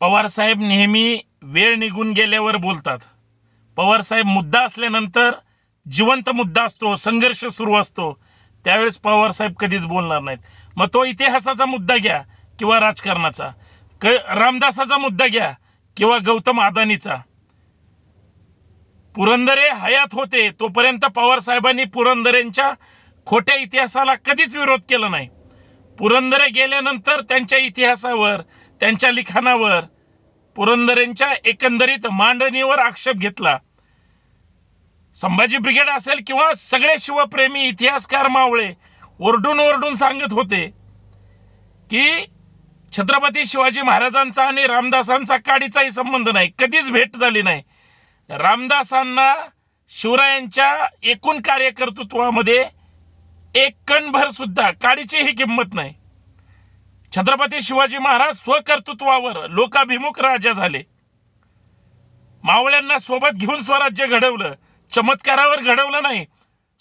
पवारसाहेब नेहमी वेळ निघून गेल्यावर बोलतात पवारसाहेब मुद्दा असल्यानंतर जिवंत मुद्दा असतो संघर्ष सुरू असतो त्यावेळेस पवारसाहेब कधीच बोलणार नाहीत मग तो इतिहासाचा मुद्दा घ्या किंवा राजकारणाचा क रामदासाचा मुद्दा घ्या किंवा गौतम अदानीचा पुरंदरे हयात होते तोपर्यंत पवारसाहेबांनी पुरंदरेंच्या खोट्या इतिहासाला कधीच विरोध केला नाही पुरंदरे गेल्यानंतर त्यांच्या इतिहासावर त्यांच्या लिखाणावर पुरंदरेंच्या एकंदरीत मांडणीवर आक्षेप घेतला संभाजी ब्रिगेड असेल किंवा सगळे शिवप्रेमी इतिहासकार मावळे ओरडून ओरडून सांगत होते की छत्रपती शिवाजी महाराजांचा आणि रामदासांचा काडीचाही संबंध नाही कधीच भेट झाली नाही रामदासांना शिवरायांच्या एकूण कार्यकर्तृत्वामध्ये एक कणभर सुद्धा काडीचीही किंमत नाही छत्रपती शिवाजी महाराज स्वकर्तृत्वावर लोकाभिमुख राजा झाले मावळ्यांना सोबत घेऊन स्वराज्य घडवलं चमत्कारावर घडवलं नाही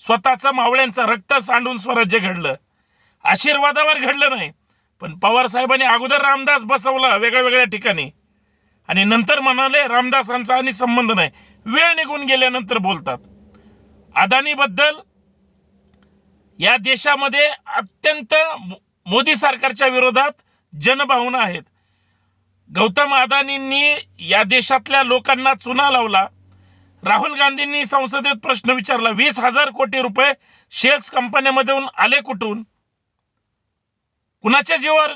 स्वतःचं मावळ्यांचं रक्त सांडून स्वराज्य घडलं आशीर्वादावर घडलं नाही पण पवारसाहेबांनी अगोदर रामदास बसवला वेगळ्या वेगळ्या ठिकाणी आणि नंतर म्हणाले रामदासांचा आणि संबंध नाही वेळ निघून गेल्यानंतर बोलतात अदानीबद्दल या देशामध्ये अत्यंत मोदी सरकारच्या विरोधात जनभावना आहेत गौतम अदानींनी या देशातल्या लोकांना चुना लावला राहुल गांधींनी संसदेत प्रश्न विचारला वीस हजार कोटी रुपये शेअर्स कंपन्यामधून आले कुठून कुणाच्या जीवावर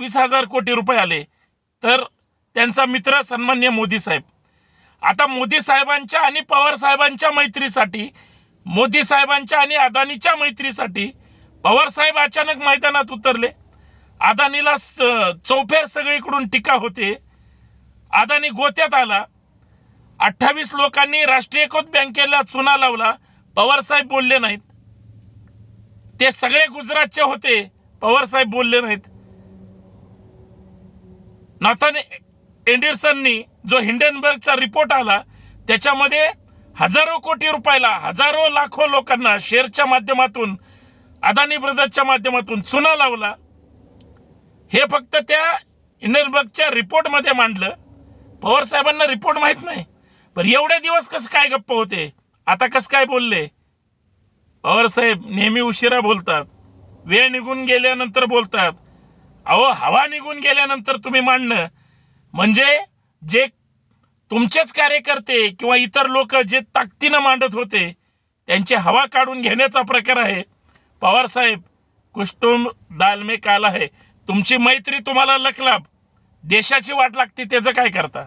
वीस हजार कोटी रुपये आले तर त्यांचा मित्र सन्मान्य मोदी साहेब आता मोदी साहेबांच्या आणि पवार साहेबांच्या मैत्रीसाठी मोदी साहेबांच्या आणि अदानीच्या मैत्रीसाठी पवार साहेब अचानक मैदानात उतरले अदानीला चौफेर सगळीकडून टीका होते अदानी गोत्यात आला अठ्ठावीस लोकांनी राष्ट्रीयकृत बँकेला चुना लावला साहेब बोलले नाहीत ते सगळे गुजरातचे होते साहेब बोलले नाहीत नॉथन एंडरसननी जो हिंडनबर्गचा रिपोर्ट आला त्याच्यामध्ये हजारो कोटी रुपयाला हजारो लाखो लोकांना शेअरच्या माध्यमातून अदानी ब्रदर्सच्या माध्यमातून चुना लावला हे फक्त त्या इंडियन रिपोर्टमध्ये मांडलं पवार साहेबांना रिपोर्ट माहीत नाही पण एवढे दिवस कसं काय गप्प होते आता कसं काय बोलले पवार साहेब नेहमी उशिरा बोलतात वेळ निघून गेल्यानंतर बोलतात अहो हवा निघून गेल्यानंतर तुम्ही मांडणं म्हणजे जे तुमचेच कार्यकर्ते किंवा इतर लोक जे ताकदीनं मांडत होते त्यांची हवा काढून घेण्याचा प्रकार आहे पवारसाहेब कुस्तुम दाल में काला आहे तुमची मैत्री तुम्हाला लखलाब, देशाची वाट लागते त्याचं काय करता